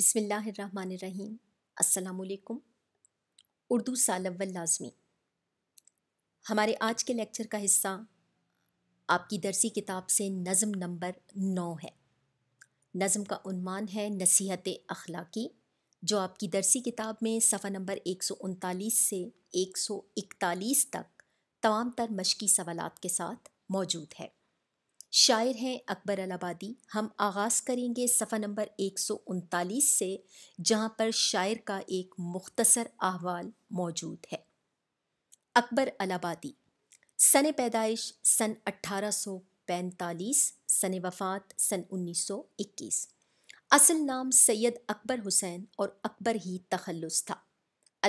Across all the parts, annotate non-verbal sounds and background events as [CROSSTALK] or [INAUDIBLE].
बिसमीम् अल्लाम उर्दू साल अव्वल लाजमी हमारे आज के लेक्चर का हिस्सा आपकी दरसी किताब से नज़म नंबर नौ है नज़म का उन्मान है नसीहत अखलाकी जो आपकी दरसी किताब में सफ़ा नंबर एक सौ उनतालीस से एक सौ इकतालीस तक तमाम तर मशकी सवालात के साथ मौजूद है शायर हैं अकबर अलाबादी हम आगाज़ करेंगे सफ़ा नंबर एक सौ उनतालीस से जहाँ पर शायर का एक मुख्तसर अहवाल मौजूद है अकबर अलाबादी सन पैदाइश सन अट्ठारह सौ पैंतालीस सन वफ़ात सन उन्नीस सौ इक्कीस असल नाम सैयद अकबर हुसैन और अकबर ही तखलस था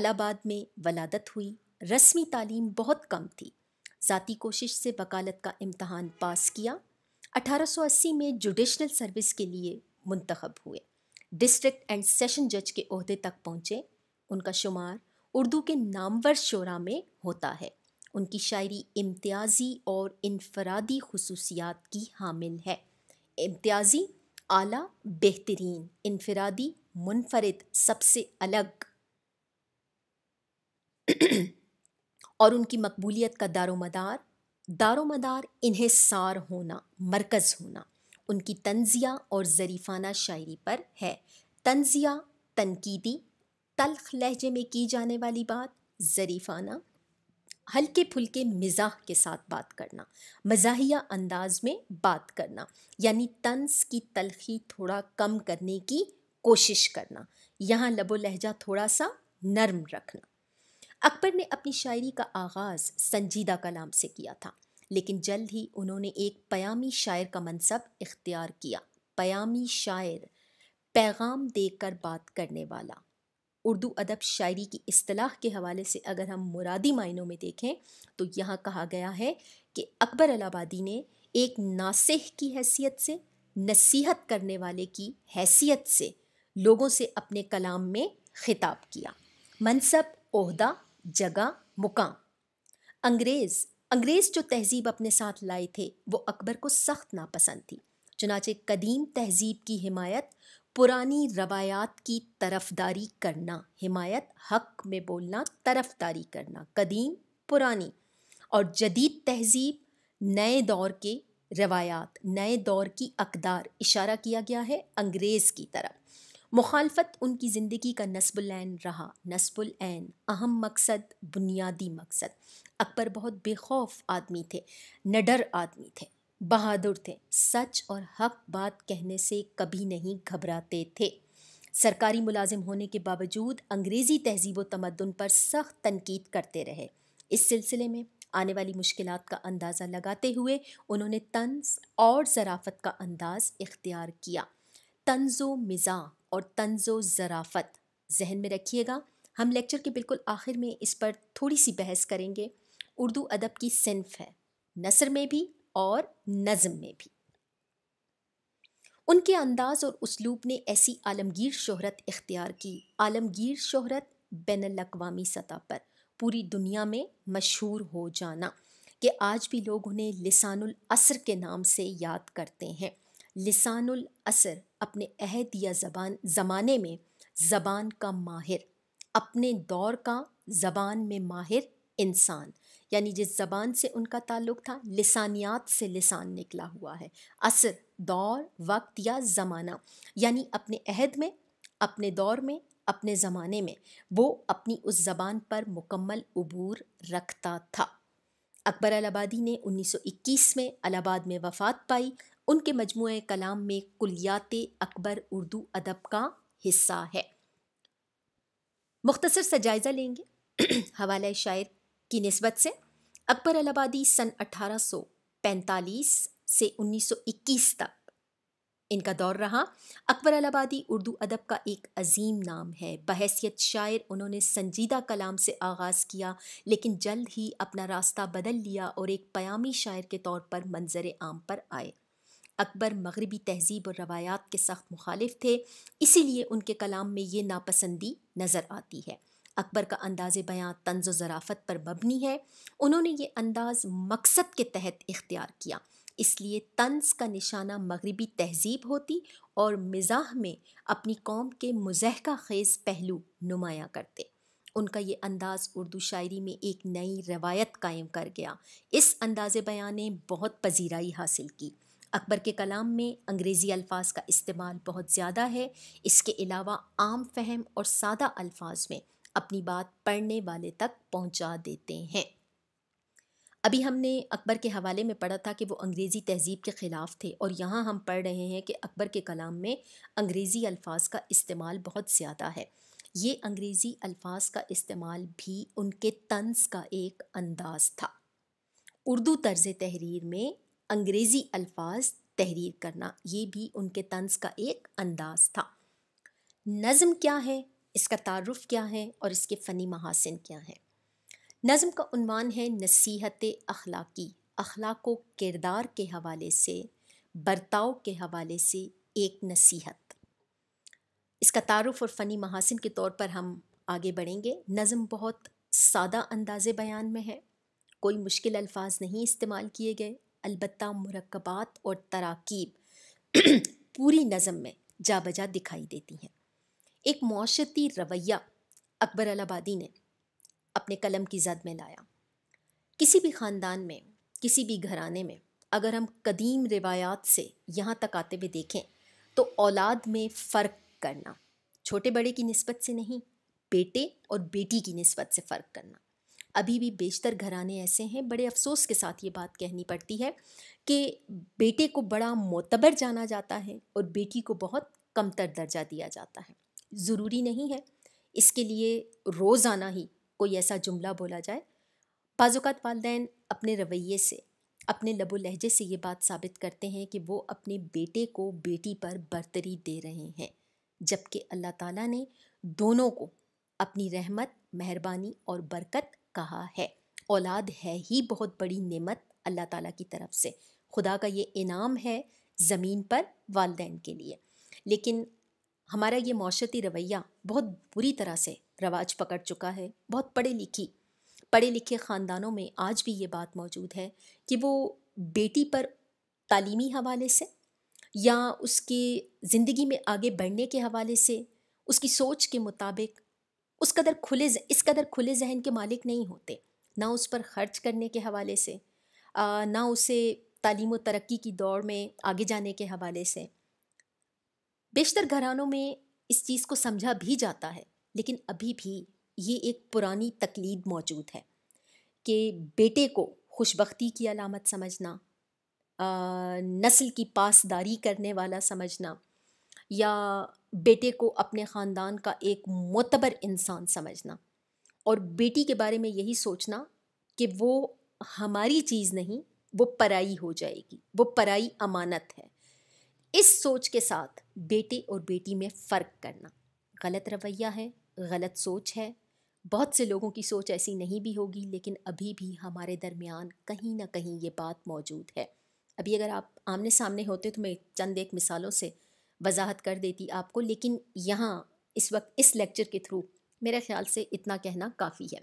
अलाहाबाद में वलादत हुई रस्मी तालीम बहुत कम थी ज़ाती कोशिश से वकालत का इम्तहान पास किया 1880 में जुडिशल सर्विस के लिए मुंतखब हुए डिस्ट्रिक्ट एंड सेशन जज के अहदे तक पहुँचे उनका शुमार उर्दू के नामवर शोरा में होता है उनकी शायरी इम्तियाजी और इनफरादी खसूसियात की हामिल है इम्तियाजी आला बेहतरीन इनफरादी मुनफरद सबसे अलग और उनकी मकबूलियत का दारोमदार दारोमदार इन्हें सार होना मरकज़ होना उनकी तंजिया और ज़रीफ़ाना शायरी पर है तंजिया तनकीदी तलख लहजे में की जाने वाली बात ज़रीफ़ाना हल्के फुल्के मिजाह के साथ बात करना मजाहिया अंदाज में बात करना यानी तंस की तलखी थोड़ा कम करने की कोशिश करना यहाँ लबो लहजा थोड़ा सा नर्म रखना अकबर ने अपनी शायरी का आगाज़ संजीदा कलाम से किया था लेकिन जल्द ही उन्होंने एक पयामी शायर का मनसब इख्तियार किया पयामी शायर पैगाम देकर बात करने वाला उर्दू अदब शायरी की असलाह के हवाले से अगर हम मुरादी मायनों में देखें तो यहाँ कहा गया है कि अकबर अलाबादी ने एक नासिह की हैसियत से नसीहत करने वाले की हैसियत से लोगों से अपने कलाम में खिताब किया मनसब ओहदा जगह मुकाम अंग्रेज़ अंग्रेज़ जो तहजीब अपने साथ लाए थे वो अकबर को सख्त नापसंद थी चुनाचे कदीम तहजीब की हिमायत पुरानी रवायात की तरफदारी करना हिमायत हक में बोलना तरफदारी करना कदीम पुरानी और जदीद तहजीब नए दौर के रवायात नए दौर की अकदार इशारा किया गया है अंग्रेज़ की तरफ मुखालफत उनकी ज़िंदगी का नस्बुलैन रहा नस्बुलैन अहम मकसद बुनियादी मकसद अकबर बहुत बेखौफ आदमी थे नडर आदमी थे बहादुर थे सच और हक बात कहने से कभी नहीं घबराते थे सरकारी मुलाजिम होने के बावजूद अंग्रेज़ी तहजीब व तमदन पर सख्त तनकीद करते रहे इस सिलसिले में आने वाली मुश्किल का अंदाज़ा लगाते हुए उन्होंने तंज और ज़राफ़त का अंदाज़ इख्तियार किया तंजो मिजा और तंजो ज़राफ़त जहन में रखिएगा हम लेक्चर के बिल्कुल आखिर में इस पर थोड़ी सी बहस करेंगे उर्दू अदब की सिंफ है नसर में भी और नज़म में भी उनके अंदाज़ और उसलूब ने ऐसी आलमगीर शोहरत इख्तियार की आलमगीर शोहरत बैन अवी सतह पर पूरी दुनिया में मशहूर हो जाना कि आज भी लोग उन्हें लिसानुल के नाम से याद करते हैं लिसान असर अपने अहद या जबान ज़माने में ज़बान का माहिर अपने दौर का ज़बान में माहिर इंसान यानी जिस ज़बान से उनका ताल्लुक़ था लिसानियात से लसान निकला हुआ है असर दौर वक्त या ज़माना यानी अपने अहद में अपने दौर में अपने ज़माने में वो अपनी उस ज़बान पर मुकम्मल अबूर रखता था अकबर अलाबादी ने 1921 में अलाहाबाद में वफ़ात पाई उनके मजमू कलाम में कुलियात अकबर उर्दू अदब का हिस्सा है मुख्तसर सा जायज़ा लेंगे [CLEARS THROAT] हवाला शायर की नस्बत से अकबर अलाबादी सन 1845 से 1921 तक इनका दौर रहा अकबर अलाबादी उर्दू अदब का एक अजीम नाम है बहसीत शायर उन्होंने संजीदा कलाम से आगाज़ किया लेकिन जल्द ही अपना रास्ता बदल लिया और एक पयामी शायर के तौर पर मंजर आम पर आए अकबर मगरबी तहजीब और रवायात के सख्त मुखालिफ थे इसीलिए उनके कलाम में ये नापसंदी नज़र आती है अकबर का अंदाज बयां तंज व ज़राफ़त पर मबनी है उन्होंने ये अंदाज़ मकसद के तहत इख्तियार किया इसलिए तंज का निशाना मगरबी तहजीब होती और मिजाह में अपनी कौम के मजहका खेज पहलू नुमाया करते उनका ये अंदाज़ उर्दू शायरी में एक नई रवायत कायम कर गया इस अंदाज़ बयान ने बहुत पजीराई हासिल की अकबर के कलाम में अंग्रेज़ी अल्फाज का इस्तेमाल बहुत ज़्यादा है इसके अलावा आम फहम और सादा अल्फाज में अपनी बात पढ़ने वाले तक पहुंचा देते हैं अभी हमने अकबर के हवाले में पढ़ा था कि वो अंग्रेज़ी तहजीब के ख़िलाफ़ थे और यहाँ हम पढ़ रहे हैं कि अकबर के कलाम में अंग्रेज़ी अल्फाज का इस्तेमाल बहुत ज़्यादा है ये अंग्रेज़ी अल्फाज का इस्तेमाल भी उनके तंज का एक अंदाज था उर्दू तर्ज तहरीर में अंग्रेज़ी अल्फाज तहरीर करना ये भी उनके तंज का एक अंदाज था नज़म क्या है इसका तारफ़ क्या है और इसके फ़नी महासिन क्या हैं नज़म का उनवान है नसीहत अखलाकी अखलाक किरदार के हवाले से बर्ताव के हवाले से एक नसीहत इसका तारफ़ और फ़नी महासिन के तौर पर हम आगे बढ़ेंगे नज़म बहुत सादा अंदाज़ बयान में है कोई मुश्किल अल्फाज नहीं इस्तेमाल किए गए अलबत् मरकबात और तराकीब [CLEARS THROAT] पूरी नज़म में जा बजा दिखाई देती हैं एक मौशती रवैया अकबर अलाबादी ने अपने कलम की जद में लाया किसी भी ख़ानदान में किसी भी घराने में अगर हम कदीम रिवायात से यहाँ तक आते हुए देखें तो औलाद में फ़र्क करना छोटे बड़े की नस्बत से नहीं बेटे और बेटी की नस्बत से फ़र्क करना अभी भी बेशतर घराने ऐसे हैं बड़े अफसोस के साथ ये बात कहनी पड़ती है कि बेटे को बड़ा मोतबर जाना जाता है और बेटी को बहुत कमतर दर्जा दिया जाता है ज़रूरी नहीं है इसके लिए रोज़ाना ही कोई ऐसा जुमला बोला जाए बाज़ात वालदे अपने रवैये से अपने लबो लहजे से ये बात साबित करते हैं कि वो अपने बेटे को बेटी पर बरतरी दे रहे हैं जबकि अल्लाह ताला ने दोनों को अपनी रहमत मेहरबानी और बरकत कहा है औलाद है ही बहुत बड़ी नेमत अल्लाह ताला की तरफ से खुदा का ये इनाम है ज़मीन पर वालदे के लिए लेकिन हमारा ये माशरती रवैया बहुत बुरी तरह से रवाज पकड़ चुका है बहुत पढ़े लिखी पढ़े लिखे ख़ानदानों में आज भी ये बात मौजूद है कि वो बेटी पर तालीमी हवाले से या उसके ज़िंदगी में आगे बढ़ने के हवाले से उसकी सोच के मुताबिक उस कदर खुले इस कदर खुले जहन के मालिक नहीं होते ना उस पर खर्च करने के हवाले से आ, ना उसे तालीम तरक्की की दौड़ में आगे जाने के हवाले से बेशतर घरानों में इस चीज़ को समझा भी जाता है लेकिन अभी भी ये एक पुरानी तकलीद मौजूद है कि बेटे को खुशबी की अलामत समझना नस्ल की पासदारी करने वाला समझना या बेटे को अपने ख़ानदान का एक मतबर इंसान समझना और बेटी के बारे में यही सोचना कि वो हमारी चीज़ नहीं वो पराई हो जाएगी वो पराई अमानत है इस सोच के साथ बेटे और बेटी में फ़र्क करना गलत रवैया है गलत सोच है बहुत से लोगों की सोच ऐसी नहीं भी होगी लेकिन अभी भी हमारे दरमियान कहीं ना कहीं ये बात मौजूद है अभी अगर आप आमने सामने होते तो मैं चंद एक मिसालों से वजाहत कर देती आपको लेकिन यहाँ इस वक्त इस लेक्चर के थ्रू मेरे ख्याल से इतना कहना काफ़ी है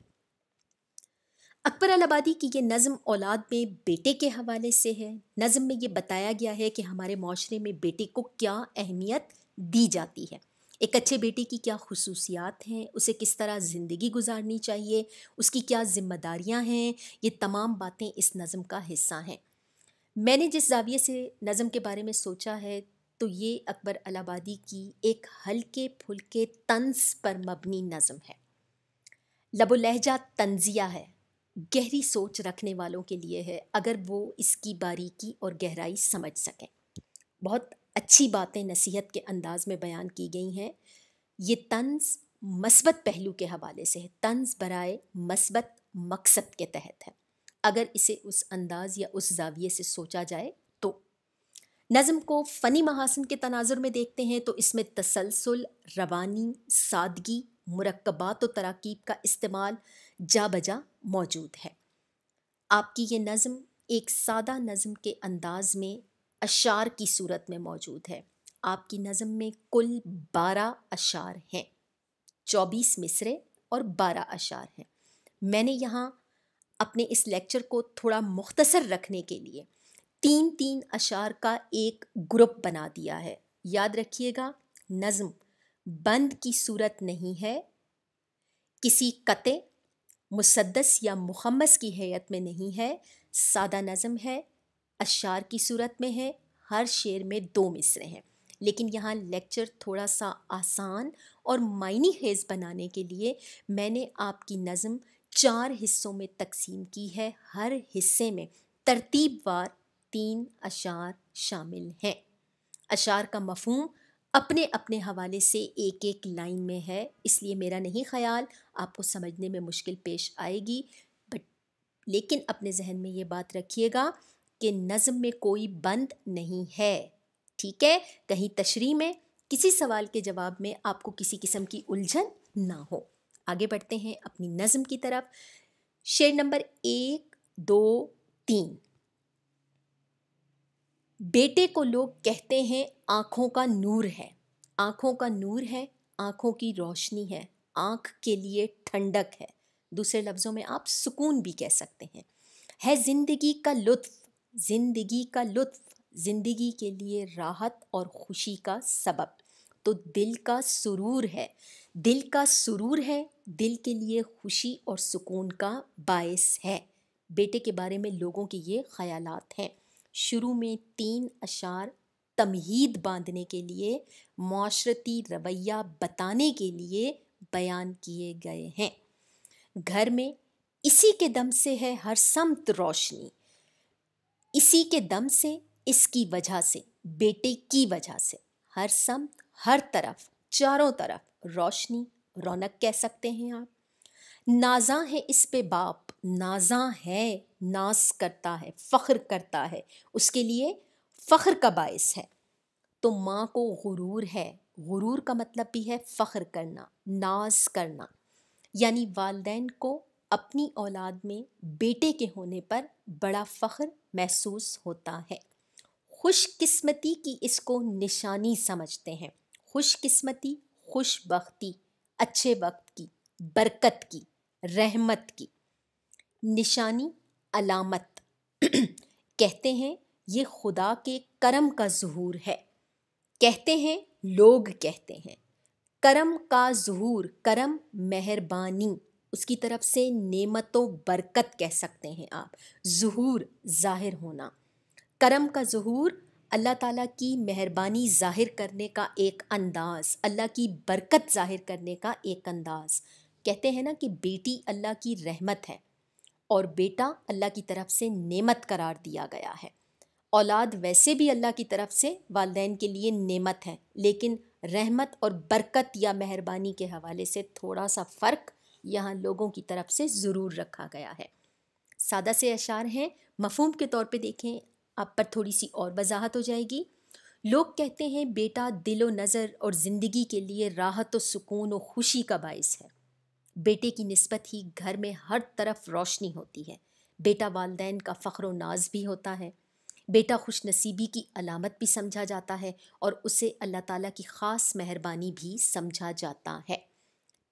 अकबर अलाबादी की ये नज़म औलाद में बेटे के हवाले से है नज़म में ये बताया गया है कि हमारे माशरे में बेटे को क्या अहमियत दी जाती है एक अच्छे बेटे की क्या खसूसियात हैं उसे किस तरह ज़िंदगी गुजारनी चाहिए उसकी क्या जिम्मेदारियां हैं ये तमाम बातें इस नज़म का हिस्सा हैं मैंने जिस जाविये से नज़म के बारे में सोचा है तो ये अकबर अलाबादी की एक हल्के फुलके तंस पर मबनी नज़म है लबोलहजा तंजिया है गहरी सोच रखने वालों के लिए है अगर वो इसकी बारीकी और गहराई समझ सकें बहुत अच्छी बातें नसीहत के अंदाज में बयान की गई हैं ये तंज मस्बत पहलू के हवाले से है तंज बराए मस्बत मकसद के तहत है अगर इसे उस अंदाज या उस जाविये से सोचा जाए नज़म को फ़नी महासन के तनाजुर में देखते हैं तो इसमें तसलसल रवानी सादगी मरकबात व तरकीब का इस्तेमाल जा बजा मौजूद है आपकी ये नज़म एक सादा नज़म के अंदाज में अशार की सूरत में मौजूद है आपकी नज़म में कुल बारह अशार हैं चौबीस मिसरे और बारह अशार हैं मैंने यहाँ अपने इस लेक्चर को थोड़ा मुख्तसर रखने के लिए तीन तीन अशार का एक ग्रुप बना दिया है याद रखिएगा नज़म बंद की सूरत नहीं है किसी कते मुसदस या मुखम्मस की हैत में नहीं है सादा नज़म है अशार की सूरत में है हर शेर में दो मिसरे हैं लेकिन यहाँ लेक्चर थोड़ा सा आसान और मायनी खेज बनाने के लिए मैंने आपकी नज़म चार हिस्सों में तकसीम की है हर हिस्से में तरतीबवार तीन अशार शामिल हैं अशार का मफहम अपने अपने हवाले से एक एक लाइन में है इसलिए मेरा नहीं ख्याल आपको समझने में मुश्किल पेश आएगी बट लेकिन अपने जहन में ये बात रखिएगा कि नज़म में कोई बंद नहीं है ठीक है कहीं तशरी में किसी सवाल के जवाब में आपको किसी किस्म की उलझन ना हो आगे बढ़ते हैं अपनी नज़म की तरफ शेर नंबर एक दो तीन बेटे को लोग कहते हैं आँखों का नूर है आँखों का नूर है आँखों की रोशनी है आँख के लिए ठंडक है दूसरे लफ्ज़ों में आप सुकून भी कह सकते हैं है ज़िंदगी का लुत्फ़ ज़िंदगी का लुत्फ़ ज़िंदगी के लिए राहत और खुशी का सबब तो दिल का सुरूर है दिल का सुरूर है दिल के लिए खुशी और सुकून का बायस है बेटे के बारे में लोगों के ये ख्यालात हैं शुरू में तीन अशार तमहीद बांधने के लिए माशरती रवैया बताने के लिए बयान किए गए हैं घर में इसी के दम से है हर समत रोशनी इसी के दम से इसकी वजह से बेटे की वजह से हर समत हर तरफ चारों तरफ रोशनी रौनक कह सकते हैं आप नाजा है इस पे बाप नाजा है नाज करता है फ़ख्र करता है उसके लिए फ़ख्र का बायस है तो माँ को गुरूर है गुरूर का मतलब भी है फ़ख्र करना नाज करना यानी वालदेन को अपनी औलाद में बेटे के होने पर बड़ा फ़ख्र महसूस होता है ख़ुशकस्मती की इसको निशानी समझते हैं ख़ुशकस्मती खुशबी अच्छे वक्त की बरकत की रहमत की निशानी अलामत [CLEARS THROAT] कहते हैं ये खुदा के करम का जहूर है कहते हैं लोग कहते हैं करम का जहूर करम मेहरबानी उसकी तरफ से नेमतों बरकत कह सकते हैं आप जहूर ज़ाहिर होना करम का जहूर अल्लाह ताला की मेहरबानी ज़ाहिर करने का एक अंदाज़ अल्लाह की बरकत ज़ाहिर करने का एक अंदाज़ कहते हैं ना कि बेटी अल्लाह की रहमत है और बेटा अल्लाह की तरफ से नेमत करार दिया गया है औलाद वैसे भी अल्लाह की तरफ से वालदेन के लिए नेमत है लेकिन रहमत और बरकत या मेहरबानी के हवाले से थोड़ा सा फ़र्क यहाँ लोगों की तरफ से ज़रूर रखा गया है सादा से अशार हैं मफहम के तौर पे देखें आप पर थोड़ी सी और वजाहत हो जाएगी लोग कहते हैं बेटा दिलो नज़र और ज़िंदगी के लिए राहत व सुकून व खुशी का बायस है बेटे की नस्बत ही घर में हर तरफ रोशनी होती है बेटा वालदेन का फ़ख्र नाज भी होता है बेटा खुश नसीबी की अलामत भी समझा जाता है और उसे अल्लाह ताला की ख़ास मेहरबानी भी समझा जाता है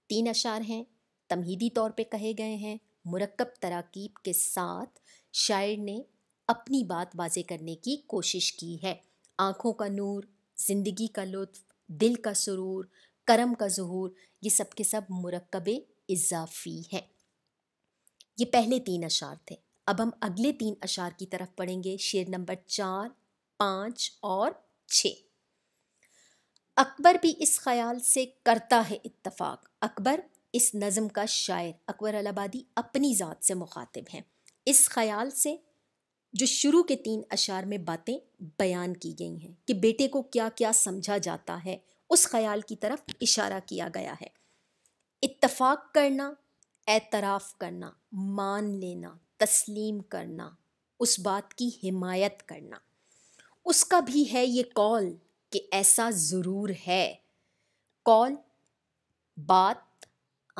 तीन अशार हैं तमहीदी तौर पे कहे गए हैं मुरक्ब तराकीब के साथ शायर ने अपनी बात वाजे करने की कोशिश की है आँखों का नूर ज़िंदगी का लुत्फ़ दिल का सुरूर करम का जहूर ये सब के सब मुरक्बे इजाफी है ये पहले तीन अशार थे अब हम अगले तीन अशार की तरफ पढ़ेंगे शेर नंबर चार पाँच और छः अकबर भी इस ख्याल से करता है इत्तफाक अकबर इस नज़म का शायर अकबर अलाबादी अपनी ज़ात से मुखातिब हैं इस ख्याल से जो शुरू के तीन अशार में बातें बयान की गई हैं कि बेटे को क्या क्या समझा जाता है उस ख्याल की तरफ इशारा किया गया है इत्तफाक करना एतराफ़ करना मान लेना तस्लीम करना उस बात की हिमायत करना उसका भी है ये कॉल कि ऐसा ज़रूर है कॉल बात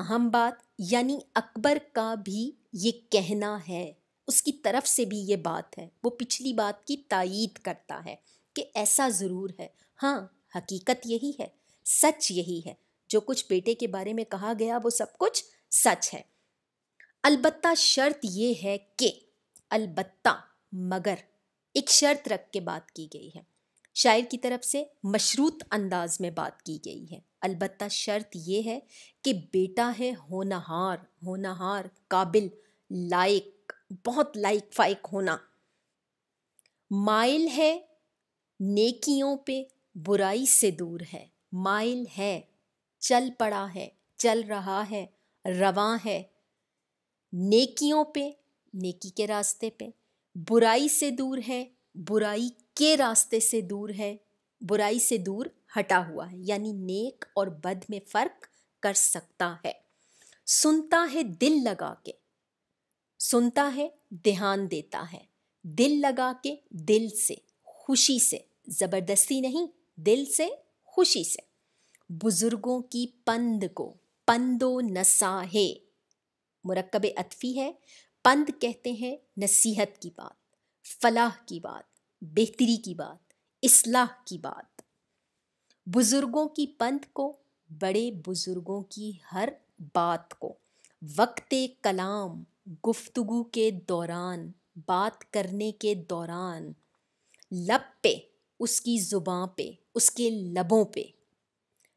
अहम बात यानी अकबर का भी ये कहना है उसकी तरफ से भी ये बात है वो पिछली बात की तायीद करता है कि ऐसा ज़रूर है हाँ हकीकत यही है सच यही है जो कुछ बेटे के बारे में कहा गया वो सब कुछ सच है अलबत्ता शर्त ये है कि अलबत्ता मगर एक शर्त रख के बात की गई है शायर की तरफ से मशरूत अंदाज में बात की गई है अलबत्ता शर्त ये है कि बेटा है होनहार होनहार काबिल लायक बहुत लायक फाइक होना माइल है नेकियों पे बुराई से दूर है माइल है चल पड़ा है चल रहा है रवा है नेकियों पे नेकी के रास्ते पे बुराई से दूर है बुराई के रास्ते से दूर है बुराई से दूर हटा हुआ है यानी नेक और बद में फ़र्क कर सकता है सुनता है दिल लगा के सुनता है ध्यान देता है दिल लगा के दिल से खुशी से ज़बरदस्ती नहीं दिल से खुशी से बुज़ुर्गों की पंद को पंदो नसा है मुरकब अतफी है पंद कहते हैं नसीहत की बात फलाह की बात बेहतरी की बात इसलाह की बात बुज़ुर्गों की पंद को बड़े बुज़ुर्गों की हर बात को वक्त कलाम गुफ्तगु के दौरान बात करने के दौरान लब पे उसकी ज़ुबान पे उसके लबों पे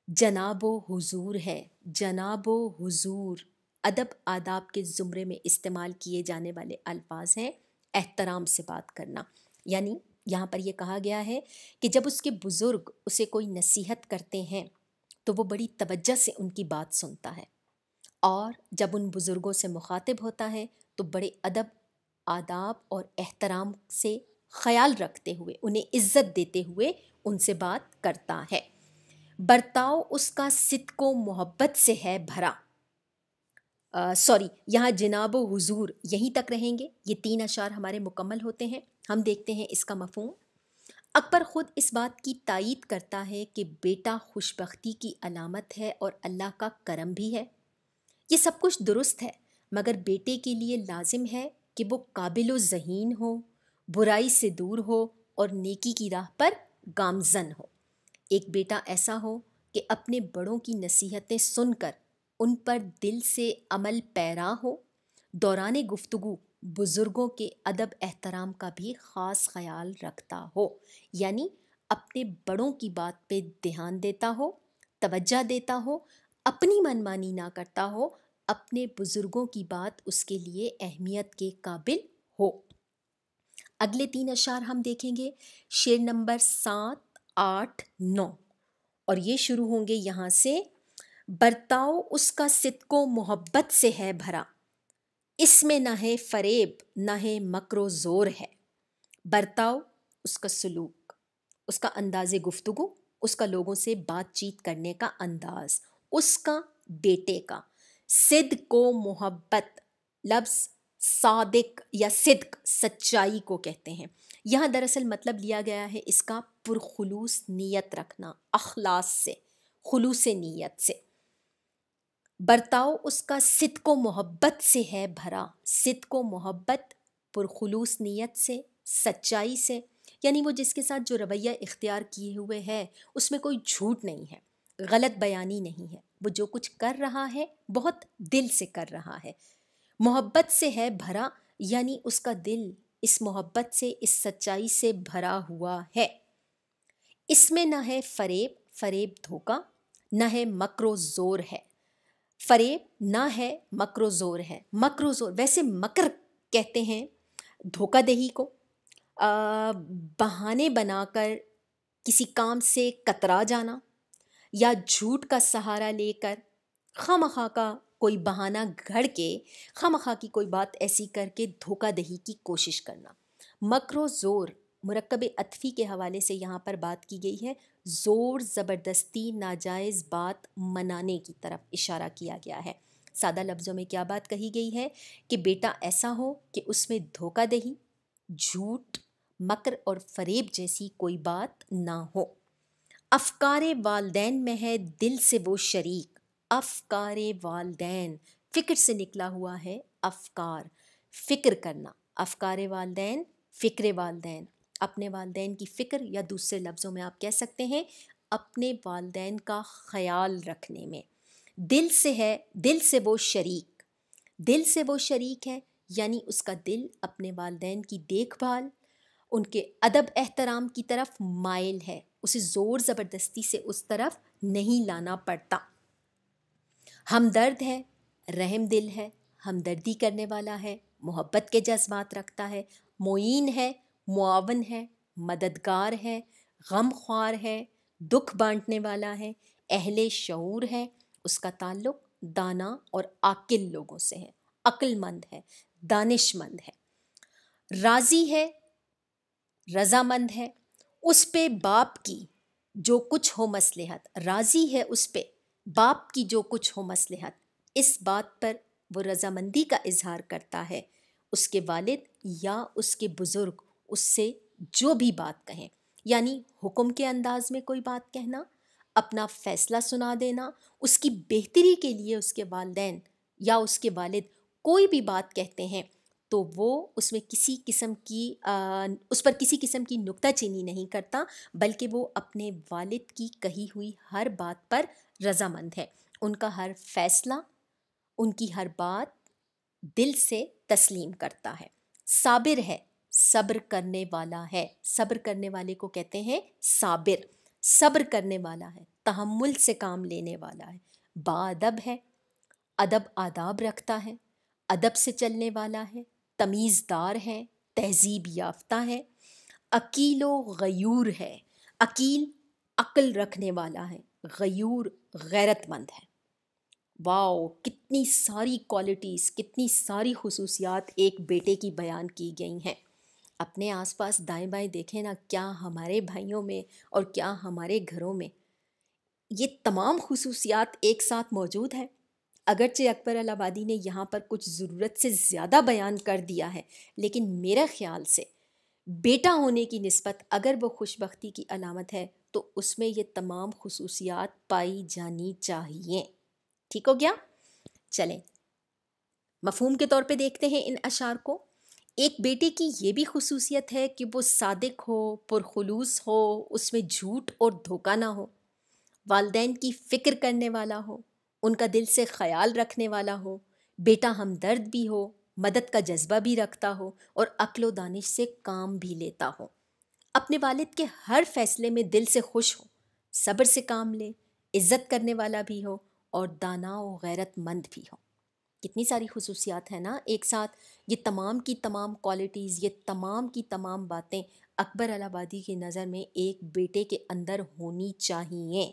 जनाब हुजूर है जनाब हुजूर अदब आदाब के ज़ुमरे में इस्तेमाल किए जाने वाले अल्फाज हैं एहतराम से बात करना यानी यहाँ पर यह कहा गया है कि जब उसके बुज़ुर्ग उसे कोई नसीहत करते हैं तो वो बड़ी तवज्जो से उनकी बात सुनता है और जब उन बुज़ुर्गों से मुखातिब होता है तो बड़े अदब आदाब और एहतराम से ख्याल रखते हुए उन्हें इज़्ज़त देते हुए उनसे बात करता है बर्ताव उसका सिद को मोहब्बत से है भरा सॉरी यहाँ जनाब हुजूर यहीं तक रहेंगे ये तीन अशार हमारे मुकम्मल होते हैं हम देखते हैं इसका मफहम अकबर ख़ुद इस बात की तइद करता है कि बेटा खुशबी की अलामत है और अल्लाह का करम भी है ये सब कुछ दुरुस्त है मगर बेटे के लिए लाजिम है कि वो काबिल जहीन हो बुराई से दूर हो और नेकी की राह पर गामजन हो एक बेटा ऐसा हो कि अपने बड़ों की नसीहतें सुनकर उन पर दिल से अमल पैरा हो दौरान गुफ्तगु बुज़ुर्गों के अदब एहतराम का भी ख़ास ख्याल रखता हो यानी अपने बड़ों की बात पे ध्यान देता हो तवज्जा देता हो अपनी मनमानी ना करता हो अपने बुज़ुर्गों की बात उसके लिए अहमियत के काबिल हो अगले तीन अशार हम देखेंगे शेर नंबर सात आठ नौ और ये शुरू होंगे यहाँ से बर्ताव उसका सितको मोहब्बत से है भरा इसमें ना है फरेब ना है मकरो ज़ोर है बर्ताव उसका सलूक उसका अंदाज गुफ्तगु उसका लोगों से बातचीत करने का अंदाज उसका बेटे का सिद को मोहब्बत लफ्ज़ सादिक या सिद्क सच्चाई को कहते हैं यहाँ दरअसल मतलब लिया गया है इसका पुरखलूस नीयत रखना अखलास से खलूस नीयत से बर्ताव उसका सित को मोहब्बत से है भरा सित को मोहब्बत पुरखलूस नीयत से सच्चाई से यानी वो जिसके साथ जो रवैया इख्तियार किए हुए है उसमें कोई झूठ नहीं है गलत बयानी नहीं है वो जो कुछ कर रहा है बहुत दिल से कर रहा है मोहब्बत से है भरा यानी उसका दिल इस मोहब्बत से इस सच्चाई से भरा हुआ है इसमें न है फरेब फरेब धोखा न है मकरो ज़ोर है फरेब ना है मकरो ज़ोर है मकरो ज़ोर वैसे मकर कहते हैं धोखा दही को बहाने बनाकर किसी काम से कतरा जाना या झूठ का सहारा लेकर खाम खा का कोई बहाना घड़ के खम की कोई बात ऐसी करके धोखा दही की कोशिश करना मकर ज़ोर मरकब अतफ़ी के हवाले से यहाँ पर बात की गई है ज़ोर ज़बरदस्ती नाजायज़ बात मनाने की तरफ इशारा किया गया है सादा लफ्ज़ों में क्या बात कही गई है कि बेटा ऐसा हो कि उसमें धोखा दही झूठ मकर और फरेब जैसी कोई बात ना हो अफकार वालदेन में है दिल से वो शरीक अफकार वालदेन फ़िक्र से निकला हुआ है अफकार फ़िक्र करना अफकार वालदेन फ़िक्र वालदेन अपने वालदेन की फ़िक्र या दूसरे लफ्ज़ों में आप कह सकते हैं अपने वालदेन का ख्याल रखने में दिल से है दिल से वो शरीक दिल से वो शरीक है यानी उसका दिल अपने वालदेन की देखभाल उनके अदब एहतराम की तरफ मायल है उसे ज़ोर ज़बरदस्ती से उस तरफ नहीं लाना पड़ता हमदर्द है रहम दिल है हमदर्दी करने वाला है मोहब्बत के जज्बात रखता है मोइन है मुआवन है मददगार है गम ख्वार है दुख बांटने वाला है अहले शूर है उसका ताल्लुक दाना और आकिल लोगों से है अक्लमंद है दानिशमंद है राज़ी है रजामंद है उस पे बाप की जो कुछ हो मसलहत राज़ी है उस पे बाप की जो कुछ हो मसलहत इस बात पर वो रजामंदी का इजहार करता है उसके वालिद या उसके बुज़ुर्ग उससे जो भी बात कहें यानी हुक्म के अंदाज में कोई बात कहना अपना फ़ैसला सुना देना उसकी बेहतरी के लिए उसके वालदेन या उसके वालिद कोई भी बात कहते हैं तो वो उसमें किसी किस्म की आ, उस पर किसी किस्म की नुकताचीनी नहीं करता बल्कि वो अपने वालिद की कही हुई हर बात पर रजामंद है उनका हर फैसला उनकी हर बात दिल से तस्लीम करता है साबिर है सब्र करने वाला है सब्र करने वाले को कहते हैं साबिर सब्र करने वाला है तहमुल से काम लेने वाला है बादब है अदब आदाब रखता है अदब से चलने वाला है तमीज़दार है तहजीब याफ्ता है अकील गयूर है अकील अक्ल रखने वाला है गयूर गैरतमंद है वाओ कितनी सारी क्वालिटीज़ कितनी सारी खसूसियात एक बेटे की बयान की गई हैं अपने आसपास दाएं बाएं देखें ना क्या हमारे भाइयों में और क्या हमारे घरों में ये तमाम खसूसियात एक साथ मौजूद हैं अगरचे अकबर अलाबादी ने यहाँ पर कुछ ज़रूरत से ज़्यादा बयान कर दिया है लेकिन मेरे ख्याल से बेटा होने की नस्बत अगर वो खुशबी की अलामत है तो उसमें ये तमाम खसूसियात पाई जानी चाहिए ठीक हो गया चलें मफहूम के तौर पे देखते हैं इन अशार को एक बेटे की ये भी खसूसियत है कि वो सादक हो पुरखलूस हो उसमें झूठ और धोखा ना हो वालदेन की फ़िक्र करने वाला हो उनका दिल से ख्याल रखने वाला हो बेटा हमदर्द भी हो मदद का जज्बा भी रखता हो और अकलो दानिश से काम भी लेता हो अपने वालिद के हर फैसले में दिल से खुश हो सब्र से काम ले इज्जत करने वाला भी हो और दाना और गैरतमंद भी हो कितनी सारी खसूसियात है ना एक साथ ये तमाम की तमाम क्वालिटीज़ ये तमाम की तमाम बातें अकबर अलाबादी की नज़र में एक बेटे के अंदर होनी चाहिए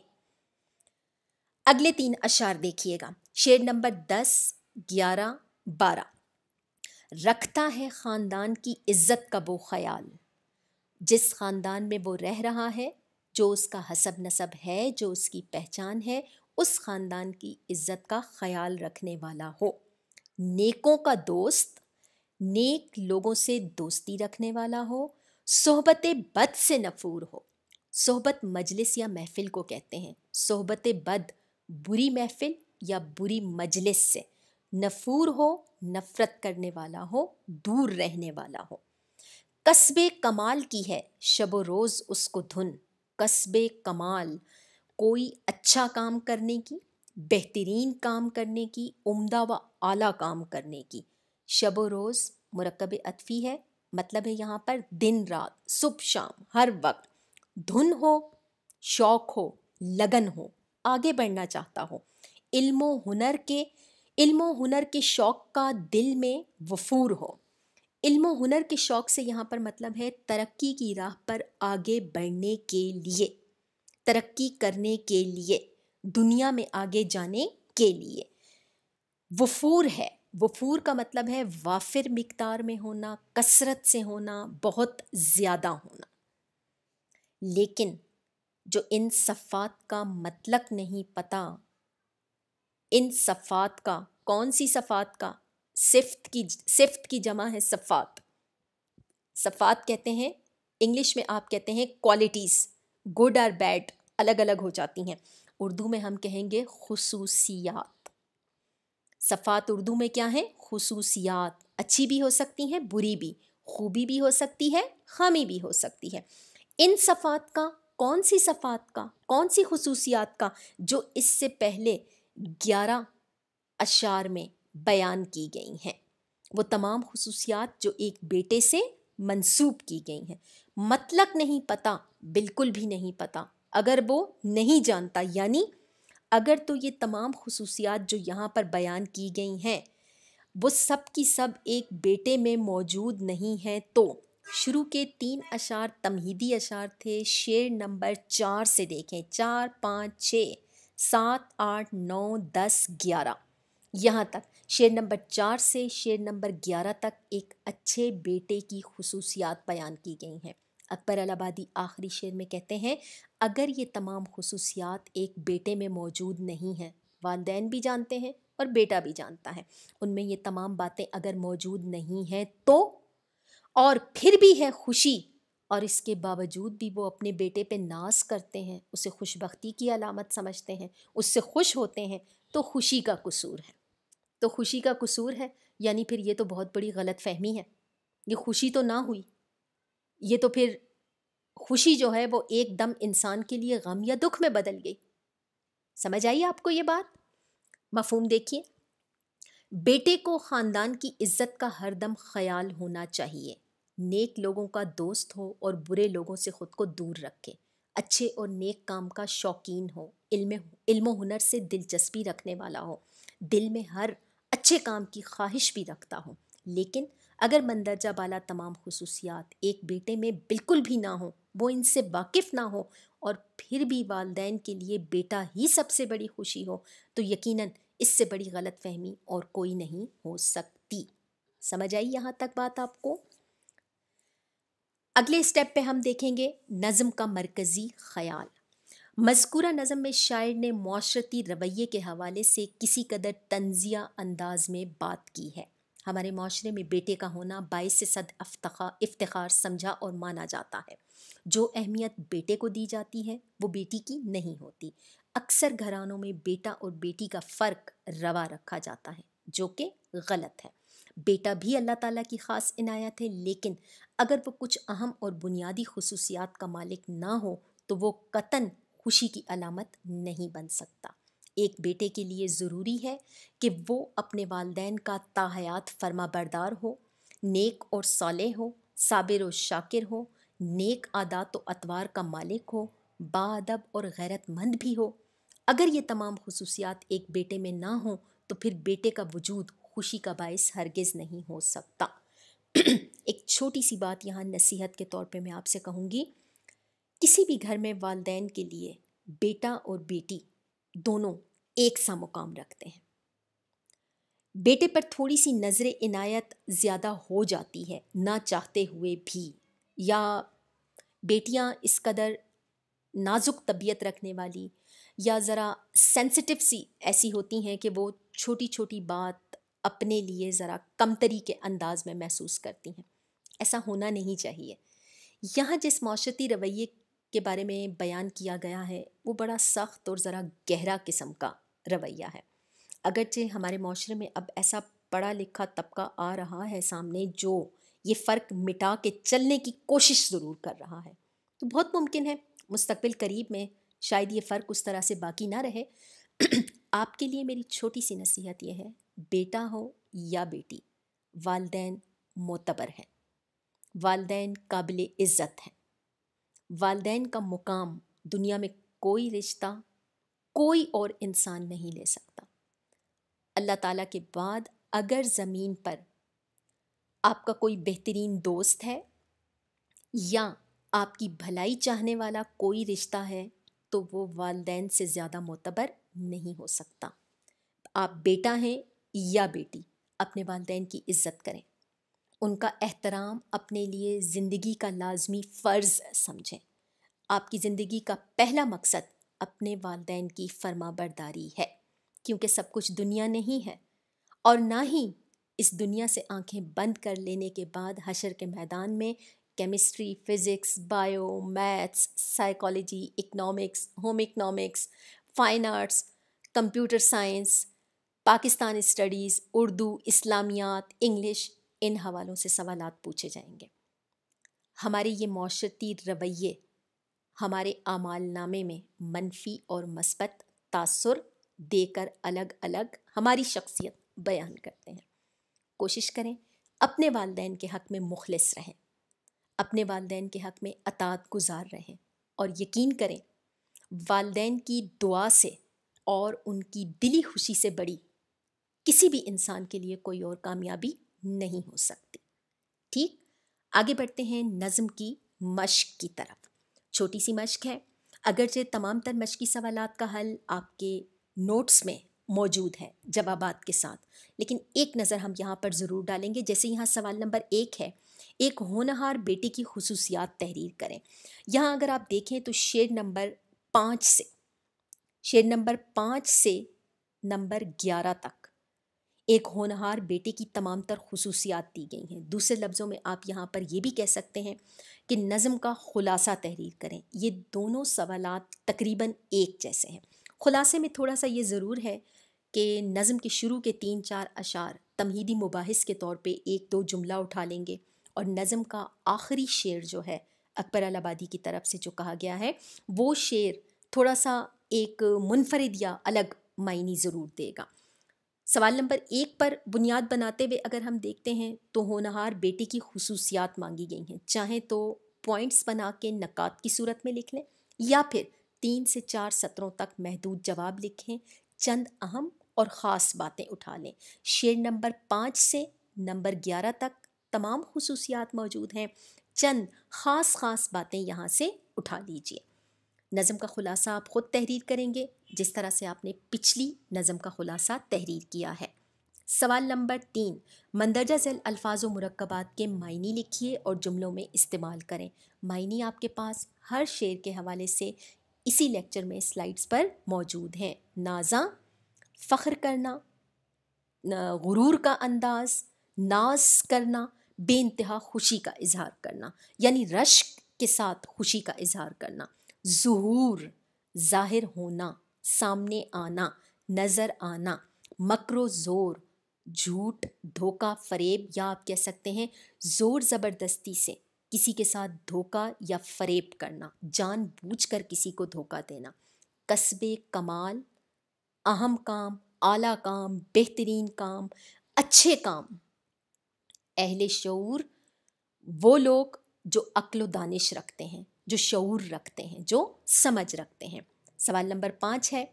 अगले तीन अशार देखिएगा शेर नंबर दस ग्यारह बारह रखता है ख़ानदान की इज्जत का वो ख्याल जिस ख़ानदान में वो रह रहा है जो उसका हसब नसब है जो उसकी पहचान है उस ख़ानदान की इज्जत का ख्याल रखने वाला हो नेकों का दोस्त नेक लोगों से दोस्ती रखने वाला हो सोहबत बद से नफूर हो सोहबत मजलिस या महफिल को कहते हैं सोहबत बद बुरी महफिल या बुरी मजलिस से नफूर हो नफ़रत करने वाला हो दूर रहने वाला हो कस्बे कमाल की है शब रोज़ उसको धुन कस्बे कमाल कोई अच्छा काम करने की बेहतरीन काम करने की उम्दा व आला काम करने की शब रोज़ मरकब अतफ़ी है मतलब है यहाँ पर दिन रात सुबह शाम हर वक्त धुन हो शौक़ हो लगन हो आगे बढ़ना चाहता हो इल्मो हुनर के इल्मो हुनर के शौक़ का दिल में वफूर हो इल्मो हुनर के शौक़ से यहाँ पर मतलब है तरक्की की राह पर आगे बढ़ने के लिए तरक्की करने के लिए दुनिया में आगे जाने के लिए वफूर है वफूर का मतलब है वाफिर मकदार में होना कसरत से होना बहुत ज़्यादा होना लेकिन जो इन सफ़ात का मतलब नहीं पता इन सफ़ात का कौन सी सफ़ात का सिफ्त की सिफ्त की जमा है सफ़ात सफ़ात कहते हैं इंग्लिश में आप कहते हैं क्वालिटीज़ गुड और बैड अलग अलग हो जाती हैं उर्दू में हम कहेंगे खसूसियात सफ़ात उर्दू में क्या है खसूसियात अच्छी भी हो सकती हैं बुरी भी खूबी भी हो सकती है खामी भी हो सकती है इन सफ़ात का कौन सी सफ़ात का कौन सी खसूसियात का जो इससे पहले ग्यारह अशार में बयान की गई हैं वो तमाम खसूसियात जो एक बेटे से मंसूब की गई हैं मतलब नहीं पता बिल्कुल भी नहीं पता अगर वो नहीं जानता यानी अगर तो ये तमाम खसूसियात जो यहाँ पर बयान की गई हैं वो सब की सब एक बेटे में मौजूद नहीं हैं तो शुरू के तीन अशार तमहीदी अशार थे शेर नंबर चार से देखें चार पाँच छः सात आठ नौ दस ग्यारह यहाँ तक शेर नंबर चार से शेर नंबर ग्यारह तक एक अच्छे बेटे की खसूसियात बयान की गई हैं अकबर अलाबादी आखिरी शेर में कहते हैं अगर ये तमाम खसूसियात एक बेटे में मौजूद नहीं हैं वालदेन भी जानते हैं और बेटा भी जानता है उनमें ये तमाम बातें अगर मौजूद नहीं हैं तो और फिर भी है खुशी और इसके बावजूद भी वो अपने बेटे पे नाज करते हैं उसे खुशबख्ती की अलामत समझते हैं उससे खुश होते हैं तो खुशी का कसूर है तो खुशी का कसूर है यानी फिर ये तो बहुत बड़ी गलत फहमी है ये खुशी तो ना हुई ये तो फिर खुशी जो है वो एकदम इंसान के लिए गम या दुख में बदल गई समझ आई आपको ये बात मफहम देखिए बेटे को ख़ानदान की इज़्ज़त का हरदम ख्याल होना चाहिए नेक लोगों का दोस्त हो और बुरे लोगों से ख़ुद को दूर रखे अच्छे और नेक काम का शौकीन हो इल्म हुनर से दिलचस्पी रखने वाला हो दिल में हर अच्छे काम की ख्वाहिश भी रखता हो लेकिन अगर मंदरजा बाला तमाम खसूसियात एक बेटे में बिल्कुल भी ना हो वो इनसे वाकिफ़ ना हो और फिर भी वालदे के लिए बेटा ही सबसे बड़ी खुशी हो तो यकीनन इससे बड़ी गलत फहमी और कोई नहीं हो सकती समझ आई यहाँ तक बात आपको अगले स्टेप पे हम देखेंगे नज़म का मरकज़ी ख्याल मजकूरा नज़म में शायर ने माशरती रवैये के हवाले से किसी कदर तंजिया अंदाज में बात की है हमारे माशरे में बेटे का होना बाईस सद इफ्तार समझा और माना जाता है जो अहमियत बेटे को दी जाती है वो बेटी की नहीं होती अक्सर घरानों में बेटा और बेटी का फ़र्क रवा रखा जाता है जो कि गलत है बेटा भी अल्लाह ताला की ख़ास इनायत है लेकिन अगर वो कुछ अहम और बुनियादी खसूसियात का मालिक ना हो तो वो कतन खुशी की अलामत नहीं बन सकता एक बेटे के लिए ज़रूरी है कि वो अपने वालदेन का ताहयात फर्मा बरदार हो नेक और साले हो साबिर और शाकिर हो नेक आदात व अतवार का मालिक हो बादब और गैरतमंद भी हो अगर ये तमाम खसूसियात एक बेटे में ना हों तो फिर बेटे का वजूद खुशी का बायस हरगिज़ नहीं हो सकता एक छोटी सी बात यहाँ नसीहत के तौर पे मैं आपसे कहूँगी किसी भी घर में वालदेन के लिए बेटा और बेटी दोनों एक सा मुकाम रखते हैं बेटे पर थोड़ी सी नज़र इनायत ज़्यादा हो जाती है ना चाहते हुए भी या बेटियाँ इस कदर नाजुक तबीयत रखने वाली या ज़रा सेंसिटिव सी ऐसी होती हैं कि वो छोटी छोटी बात अपने लिए ज़रा कमतरी के अंदाज में महसूस करती हैं ऐसा होना नहीं चाहिए यहाँ जिस माशती रवैये के बारे में बयान किया गया है वो बड़ा सख्त और ज़रा गहरा किस्म का रवैया है अगरचे हमारे माशरे में अब ऐसा पढ़ा लिखा तबका आ रहा है सामने जो ये फ़र्क मिटा के चलने की कोशिश ज़रूर कर रहा है तो बहुत मुमकिन है मुस्तबिल करीब में शायद ये फ़र्क उस तरह से बाकी ना रहे आपके लिए मेरी छोटी सी नसीहत यह है बेटा हो या बेटी वालदे मोतबर हैं वालदे काबिल इज़्ज़त हैं वालदे का मुकाम दुनिया में कोई रिश्ता कोई और इंसान नहीं ले सकता अल्लाह ताला के बाद अगर ज़मीन पर आपका कोई बेहतरीन दोस्त है या आपकी भलाई चाहने वाला कोई रिश्ता है तो वो वालदे से ज़्यादा मोतबर नहीं हो सकता आप बेटा हैं या बेटी अपने वालदे की इज़्ज़त करें उनका एहतराम अपने लिए ज़िंदगी का लाजमी फ़र्ज़ समझें आपकी ज़िंदगी का पहला मकसद अपने वालदे की फरमाबरदारी है क्योंकि सब कुछ दुनिया नहीं है और ना ही इस दुनिया से आंखें बंद कर लेने के बाद हशर के मैदान में chemistry physics bio maths psychology economics home economics fine arts computer science Pakistan studies Urdu Islamiat English इन हवालों से सवाल पूछे जाएंगे हमारे ये माशरती रवैये हमारे आमालनामे में मनफी और मस्बत तासर देकर अलग अलग हमारी शख्सियत बयान करते हैं कोशिश करें अपने वालदेन के हक़ में मुखलस रहें अपने वालदेन के हक़ में अतात गुजार रहें और यकीन करें वालदे की दुआ से और उनकी दिली खुशी से बड़ी किसी भी इंसान के लिए कोई और कामयाबी नहीं हो सकती ठीक आगे बढ़ते हैं नज़म की मश्क की तरफ छोटी सी मश्क है अगरचे तमाम तर मश्की सवाल का हल आपके नोट्स में मौजूद है जवाब के साथ लेकिन एक नज़र हम यहाँ पर ज़रूर डालेंगे जैसे यहाँ सवाल नंबर एक है एक होनहार बेटे की खसूसियात तहरीर करें यहाँ अगर आप देखें तो शेर नंबर पाँच से शेर नंबर पाँच से नंबर ग्यारह तक एक होनहार बेटे की तमाम तर खसूसियात दी गई हैं दूसरे लफ्ज़ों में आप यहाँ पर यह भी कह सकते हैं कि नज़म का ख़ुलासा तहरीर करें ये दोनों सवाल तकरीबन एक जैसे हैं ख़ुलासे में थोड़ा सा ये ज़रूर है कि नज़म के शुरू के तीन चार अशार तमहीदी मुबाहिस के तौर पर एक दो जुमला उठा लेंगे और नज़म का आखिरी शेर जो है अकबर अलाबादी की तरफ से जो कहा गया है वो शेर थोड़ा सा एक मुनफरद या अलग मायने ज़रूर देगा सवाल नंबर एक पर बुनियाद बनाते हुए अगर हम देखते हैं तो होनहार बेटी की खसूसियात मांगी गई हैं चाहे तो पॉइंट्स बना के नक़ात की सूरत में लिख लें या फिर तीन से चार सत्रों तक महदूद जवाब लिखें चंद अहम और ख़ास बातें उठा लें शेर नंबर पाँच से नंबर ग्यारह तक तमाम खसूसियात मौजूद हैं चंद ख़ास ख़ास बातें यहाँ से उठा लीजिए नज़म का ख़ुलासा आप ख़ुद तहरीर करेंगे जिस तरह से आपने पिछली नज़म का ख़ुलासा तहरीर किया है सवाल नंबर तीन मंदरजा झेल अल्फाज व मरकबात के मायने लिखिए और जुमलों में इस्तेमाल करें मायने आपके पास हर शेर के हवाले से इसी लेक्चर में स्लाइड्स पर मौजूद हैं नाजा फ़ख्र करना गुरूर का अंदाज़ नाज करना बेानतहा खुशी का इजहार करना यानी रश्क के साथ खुशी का इजहार करना जहूर ज़ाहिर होना सामने आना नज़र आना मकरो ज़ोर झूठ धोखा फरेब या आप कह सकते हैं ज़ोर ज़बरदस्ती से किसी के साथ धोखा या फरेब करना जानबूझकर किसी को धोखा देना कस्बे कमाल अहम काम आला काम बेहतरीन काम अच्छे काम अहल शूर वो लोग जो अक्ल दानिश रखते हैं जो शूर रखते हैं जो समझ रखते हैं सवाल नंबर पाँच है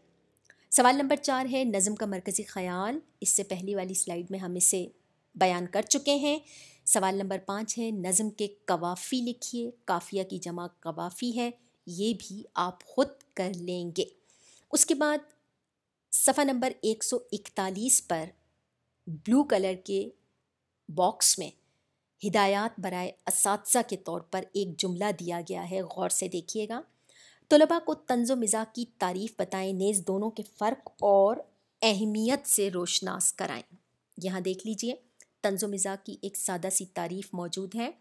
सवाल नंबर चार है नज़म का मरकज़ी ख़याल इससे पहली वाली स्लाइड में हम इसे बयान कर चुके हैं सवाल नंबर पाँच है नज़म के कवाफ़ी लिखिए काफ़िया की जमा कवाफ़ी है ये भी आप ख़ुद कर लेंगे उसके बाद सफ़ा नंबर 141 पर ब्लू कलर के बॉक्स में हिदायत बरए इस के तौर पर एक जुमला दिया गया है गौर से देखिएगा तलबा को तंज मिजाक की तारीफ़ बताएं नेज़ दोनों के फ़र्क और अहमियत से रोशनास कराएं यहाँ देख लीजिए तंज मिजाक की एक सादा सी तारीफ़ मौजूद है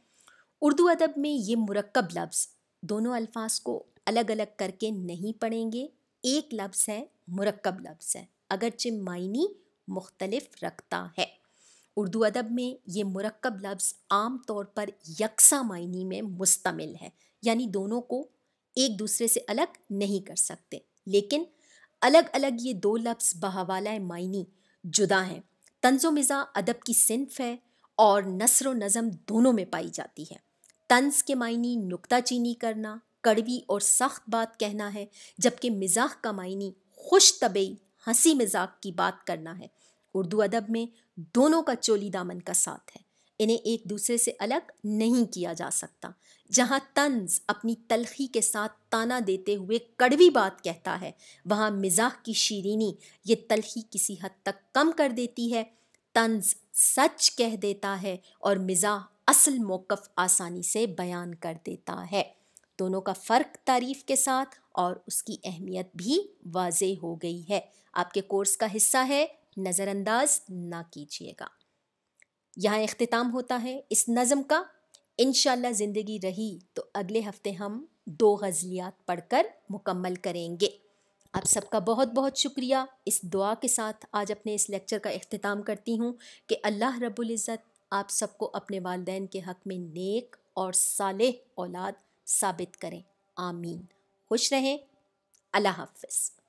उर्दू अदब में ये मरकब लफ्ज़ दोनों अल्फाज को अलग अलग करके नहीं पढ़ेंगे एक लफ्ज़ है मरकब लफ्ज़ है अगरचि मायनी मुख्तलफ रखता है उर्दू अदब में ये मरकब लफ्ज़ आम तौर पर यकसा मायनी में मुस्तमिल है यानी दोनों को एक दूसरे से अलग नहीं कर सकते लेकिन अलग अलग ये दो लफ्ज़ बहवाला मायनी जुदा हैं तंज मिज़ा अदब की सिंफ है और नसर व नज़म दोनों में पाई जाती है तंज के मायनी नुकता चीनी करना कड़वी और सख्त बात कहना है जबकि मिजाक का मायनी खुश तबई हंसी मजाक की बात करना है उर्दू अदब में दोनों का चोली दामन का साथ है इन्हें एक दूसरे से अलग नहीं किया जा सकता जहाँ तंज अपनी तलखी के साथ ताना देते हुए कड़वी बात कहता है वहाँ मिजाक की शीरीनी ये तलखी किसी हद तक कम कर देती है तंज सच कह देता है और मिजाह असल मौक़ आसानी से बयान कर देता है दोनों का फ़र्क तारीफ़ के साथ और उसकी अहमियत भी वाज हो गई है आपके कोर्स का हिस्सा है नज़रअंदाज ना कीजिएगा यहाँ अख्ताम होता है इस नज़म का इन ज़िंदगी रही तो अगले हफ्ते हम दो गज़लियात पढ़कर मुकम्मल करेंगे आप सबका बहुत बहुत शुक्रिया इस दुआ के साथ आज अपने इस लेक्चर का अख्ताम करती हूँ कि अल्लाह रबुल्ज़त आप सबको अपने वालदे के हक़ में नेक और साले औलाद साबित करें आमीन खुश रहें अल्लाह हाफ